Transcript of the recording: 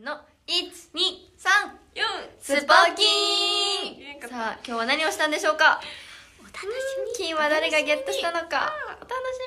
の123スポキンさあ今日は何をしたんでしょうかお楽しみ金は誰がゲットしたのかお楽し